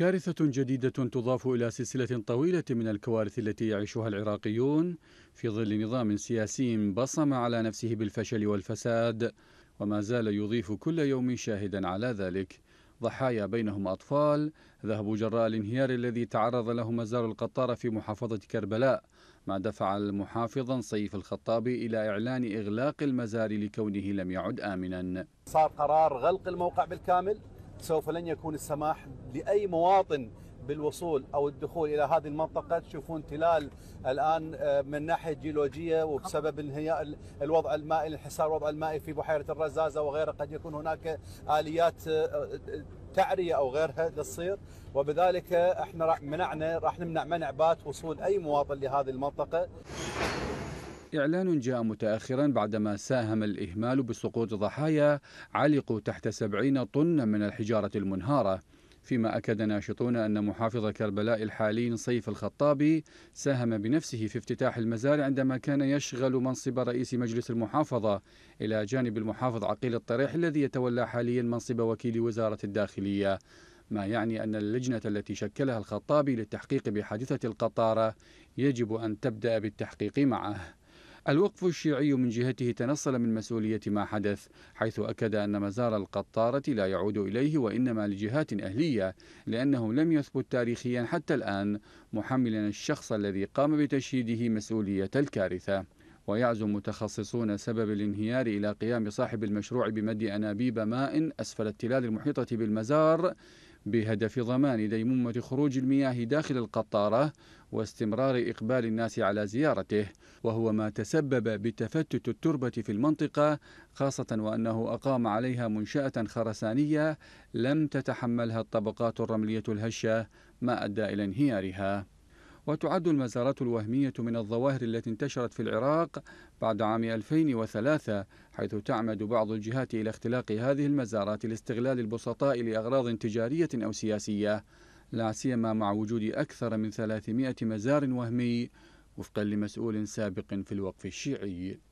كارثة جديدة تضاف إلى سلسلة طويلة من الكوارث التي يعيشها العراقيون في ظل نظام سياسي بصم على نفسه بالفشل والفساد وما زال يضيف كل يوم شاهدا على ذلك ضحايا بينهم أطفال ذهبوا جراء الانهيار الذي تعرض له مزار القطار في محافظة كربلاء ما دفع المحافظ سيف الخطابي إلى إعلان إغلاق المزار لكونه لم يعد آمنا صار قرار غلق الموقع بالكامل سوف لن يكون السماح لأي مواطن بالوصول او الدخول الى هذه المنطقه تشوفون تلال الان آه، من ناحيه جيولوجيه وبسبب انهياء الوضع المائي الانحسار الوضع المائي في بحيره الرزازه وغيرها قد يكون هناك اليات آه، آه، تعريه او غيرها تصير وبذلك احنا منعنا راح نمنع منع بات وصول اي مواطن لهذه المنطقه إعلان جاء متأخرا بعدما ساهم الإهمال بسقوط ضحايا علقوا تحت سبعين طن من الحجارة المنهارة فيما أكد ناشطون أن محافظ كربلاء الحالي صيف الخطابي ساهم بنفسه في افتتاح المزارع عندما كان يشغل منصب رئيس مجلس المحافظة إلى جانب المحافظ عقيل الطريح الذي يتولى حاليا منصب وكيل وزارة الداخلية ما يعني أن اللجنة التي شكلها الخطابي للتحقيق بحادثة القطارة يجب أن تبدأ بالتحقيق معه الوقف الشيعي من جهته تنصل من مسؤولية ما حدث حيث أكد أن مزار القطارة لا يعود إليه وإنما لجهات أهلية لأنه لم يثبت تاريخيا حتى الآن محملا الشخص الذي قام بتشييده مسؤولية الكارثة ويعزم متخصصون سبب الانهيار إلى قيام صاحب المشروع بمد أنابيب ماء أسفل التلال المحيطة بالمزار بهدف ضمان ديمومة خروج المياه داخل القطارة واستمرار إقبال الناس على زيارته وهو ما تسبب بتفتت التربة في المنطقة خاصة وأنه أقام عليها منشأة خرسانية لم تتحملها الطبقات الرملية الهشة ما أدى إلى انهيارها وتعد المزارات الوهمية من الظواهر التي انتشرت في العراق بعد عام 2003 حيث تعمد بعض الجهات إلى اختلاق هذه المزارات لاستغلال البسطاء لأغراض تجارية أو سياسية لا سيما مع وجود أكثر من 300 مزار وهمي وفقا لمسؤول سابق في الوقف الشيعي